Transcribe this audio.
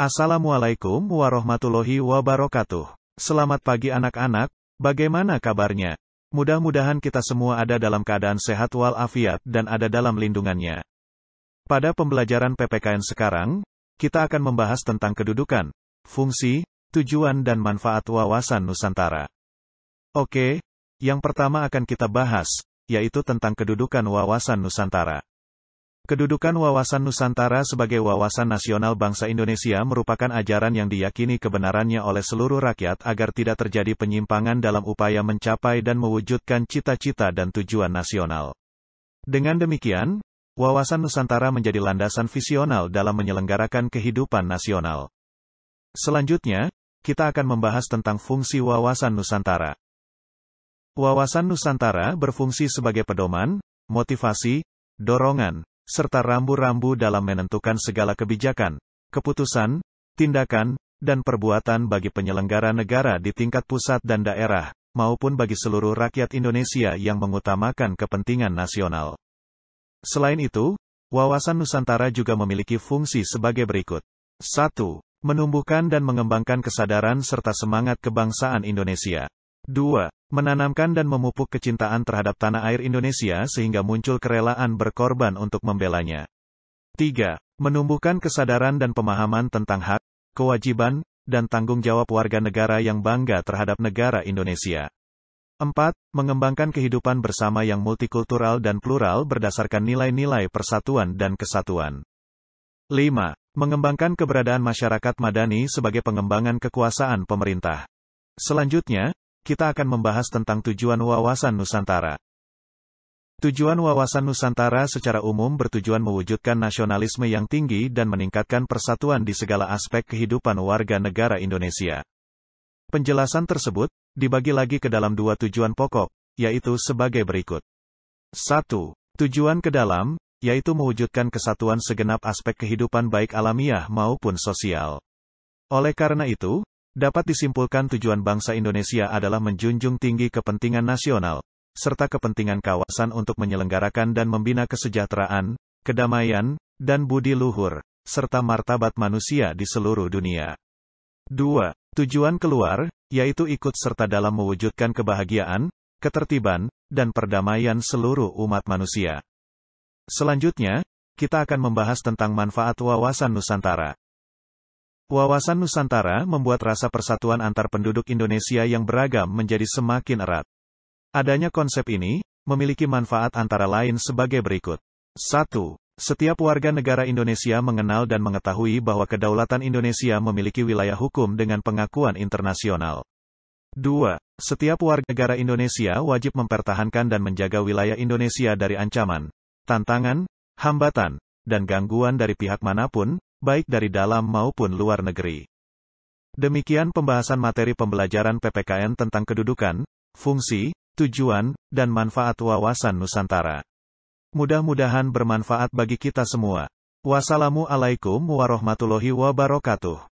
Assalamualaikum warahmatullahi wabarakatuh. Selamat pagi anak-anak, bagaimana kabarnya? Mudah-mudahan kita semua ada dalam keadaan sehat walafiat dan ada dalam lindungannya. Pada pembelajaran PPKN sekarang, kita akan membahas tentang kedudukan, fungsi, tujuan dan manfaat wawasan Nusantara. Oke, yang pertama akan kita bahas, yaitu tentang kedudukan wawasan Nusantara. Kedudukan wawasan Nusantara sebagai wawasan nasional bangsa Indonesia merupakan ajaran yang diyakini kebenarannya oleh seluruh rakyat agar tidak terjadi penyimpangan dalam upaya mencapai dan mewujudkan cita-cita dan tujuan nasional. Dengan demikian, wawasan Nusantara menjadi landasan visional dalam menyelenggarakan kehidupan nasional. Selanjutnya, kita akan membahas tentang fungsi wawasan Nusantara. Wawasan Nusantara berfungsi sebagai pedoman, motivasi, dorongan, serta rambu-rambu dalam menentukan segala kebijakan, keputusan, tindakan, dan perbuatan bagi penyelenggara negara di tingkat pusat dan daerah, maupun bagi seluruh rakyat Indonesia yang mengutamakan kepentingan nasional. Selain itu, wawasan Nusantara juga memiliki fungsi sebagai berikut. 1. Menumbuhkan dan mengembangkan kesadaran serta semangat kebangsaan Indonesia. 2. Menanamkan dan memupuk kecintaan terhadap tanah air Indonesia sehingga muncul kerelaan berkorban untuk membelanya. 3. Menumbuhkan kesadaran dan pemahaman tentang hak, kewajiban, dan tanggung jawab warga negara yang bangga terhadap negara Indonesia. 4. Mengembangkan kehidupan bersama yang multikultural dan plural berdasarkan nilai-nilai persatuan dan kesatuan. 5. Mengembangkan keberadaan masyarakat madani sebagai pengembangan kekuasaan pemerintah. Selanjutnya, kita akan membahas tentang tujuan wawasan Nusantara. Tujuan wawasan Nusantara secara umum bertujuan mewujudkan nasionalisme yang tinggi dan meningkatkan persatuan di segala aspek kehidupan warga negara Indonesia. Penjelasan tersebut dibagi lagi ke dalam dua tujuan pokok, yaitu sebagai berikut. Satu, Tujuan ke dalam, yaitu mewujudkan kesatuan segenap aspek kehidupan baik alamiah maupun sosial. Oleh karena itu, Dapat disimpulkan tujuan bangsa Indonesia adalah menjunjung tinggi kepentingan nasional, serta kepentingan kawasan untuk menyelenggarakan dan membina kesejahteraan, kedamaian, dan budi luhur, serta martabat manusia di seluruh dunia. 2. Tujuan keluar, yaitu ikut serta dalam mewujudkan kebahagiaan, ketertiban, dan perdamaian seluruh umat manusia. Selanjutnya, kita akan membahas tentang manfaat wawasan Nusantara. Wawasan Nusantara membuat rasa persatuan antar penduduk Indonesia yang beragam menjadi semakin erat. Adanya konsep ini, memiliki manfaat antara lain sebagai berikut. 1. Setiap warga negara Indonesia mengenal dan mengetahui bahwa kedaulatan Indonesia memiliki wilayah hukum dengan pengakuan internasional. 2. Setiap warga negara Indonesia wajib mempertahankan dan menjaga wilayah Indonesia dari ancaman, tantangan, hambatan, dan gangguan dari pihak manapun, baik dari dalam maupun luar negeri. Demikian pembahasan materi pembelajaran PPKN tentang kedudukan, fungsi, tujuan, dan manfaat wawasan Nusantara. Mudah-mudahan bermanfaat bagi kita semua. Wassalamualaikum warahmatullahi wabarakatuh.